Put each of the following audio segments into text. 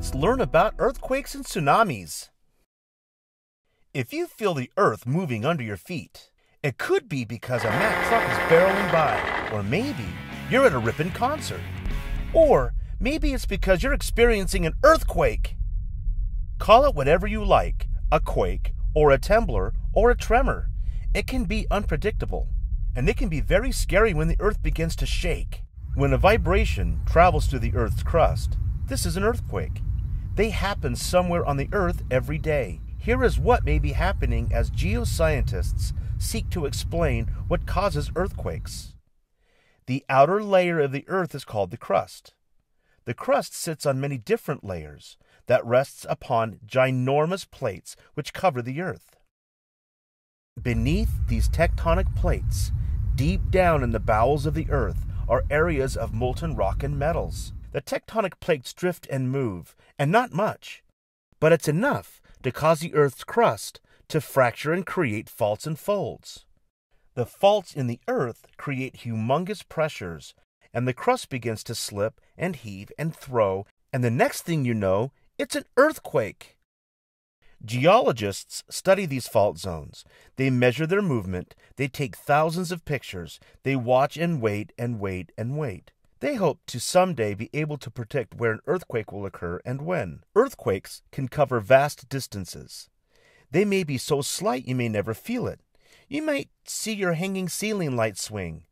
Let's learn about earthquakes and tsunamis. If you feel the earth moving under your feet, it could be because a Mack truck is barreling by, or maybe you're at a ripping concert, or maybe it's because you're experiencing an earthquake. Call it whatever you like a quake, or a trembler, or a tremor. It can be unpredictable, and it can be very scary when the earth begins to shake. When a vibration travels through the earth's crust, this is an earthquake. They happen somewhere on the Earth every day. Here is what may be happening as geoscientists seek to explain what causes earthquakes. The outer layer of the Earth is called the crust. The crust sits on many different layers that rests upon ginormous plates which cover the Earth. Beneath these tectonic plates, deep down in the bowels of the Earth, are areas of molten rock and metals. The tectonic plates drift and move, and not much, but it's enough to cause the Earth's crust to fracture and create faults and folds. The faults in the Earth create humongous pressures, and the crust begins to slip and heave and throw, and the next thing you know, it's an earthquake. Geologists study these fault zones. They measure their movement. They take thousands of pictures. They watch and wait and wait and wait. They hope to someday be able to predict where an earthquake will occur and when. Earthquakes can cover vast distances. They may be so slight you may never feel it. You might see your hanging ceiling light swing.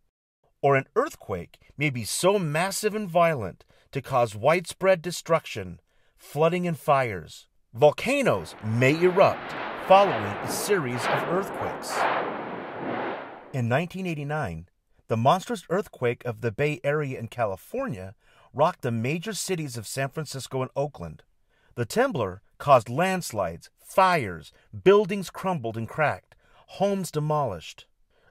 Or an earthquake may be so massive and violent to cause widespread destruction, flooding, and fires. Volcanoes may erupt following a series of earthquakes. In 1989, the monstrous earthquake of the Bay Area in California rocked the major cities of San Francisco and Oakland. The Tembler caused landslides, fires, buildings crumbled and cracked, homes demolished.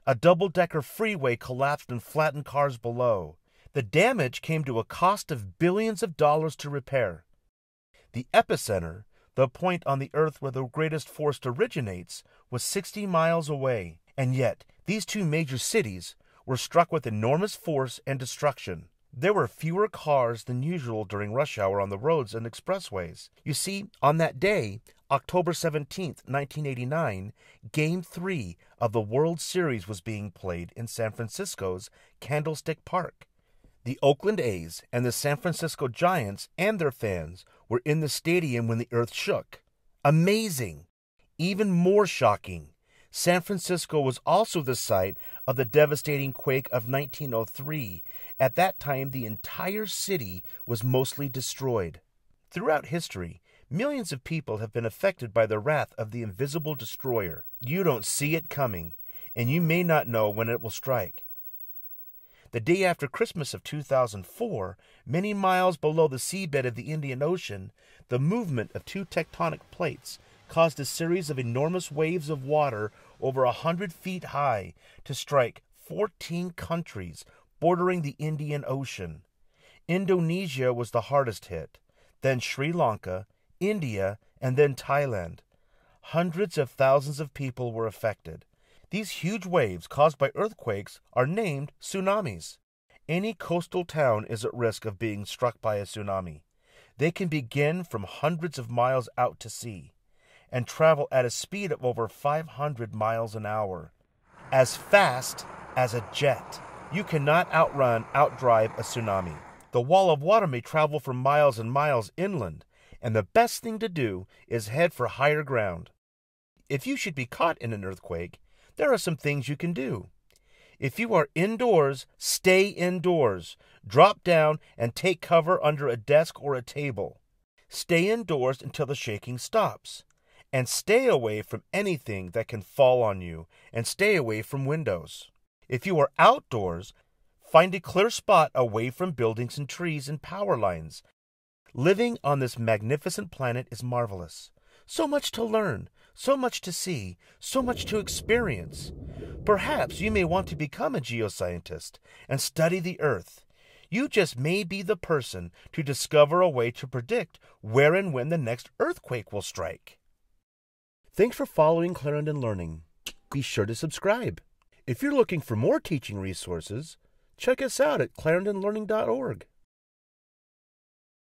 A double decker freeway collapsed and flattened cars below. The damage came to a cost of billions of dollars to repair. The epicenter, the point on the Earth where the greatest force originates, was 60 miles away. And yet, these two major cities, were struck with enormous force and destruction. There were fewer cars than usual during rush hour on the roads and expressways. You see, on that day, October 17, 1989, Game 3 of the World Series was being played in San Francisco's Candlestick Park. The Oakland A's and the San Francisco Giants and their fans were in the stadium when the earth shook. Amazing! Even more shocking, San Francisco was also the site of the devastating quake of 1903. At that time, the entire city was mostly destroyed. Throughout history, millions of people have been affected by the wrath of the invisible destroyer. You don't see it coming, and you may not know when it will strike. The day after Christmas of 2004, many miles below the seabed of the Indian Ocean, the movement of two tectonic plates caused a series of enormous waves of water over a hundred feet high to strike 14 countries bordering the Indian Ocean. Indonesia was the hardest hit, then Sri Lanka, India, and then Thailand. Hundreds of thousands of people were affected. These huge waves caused by earthquakes are named tsunamis. Any coastal town is at risk of being struck by a tsunami. They can begin from hundreds of miles out to sea and travel at a speed of over 500 miles an hour. As fast as a jet. You cannot outrun, outdrive a tsunami. The wall of water may travel for miles and miles inland, and the best thing to do is head for higher ground. If you should be caught in an earthquake, there are some things you can do. If you are indoors, stay indoors. Drop down and take cover under a desk or a table. Stay indoors until the shaking stops and stay away from anything that can fall on you, and stay away from windows. If you are outdoors, find a clear spot away from buildings and trees and power lines. Living on this magnificent planet is marvelous. So much to learn, so much to see, so much to experience. Perhaps you may want to become a geoscientist and study the Earth. You just may be the person to discover a way to predict where and when the next earthquake will strike. Thanks for following Clarendon Learning. Be sure to subscribe. If you're looking for more teaching resources, check us out at clarendonlearning.org.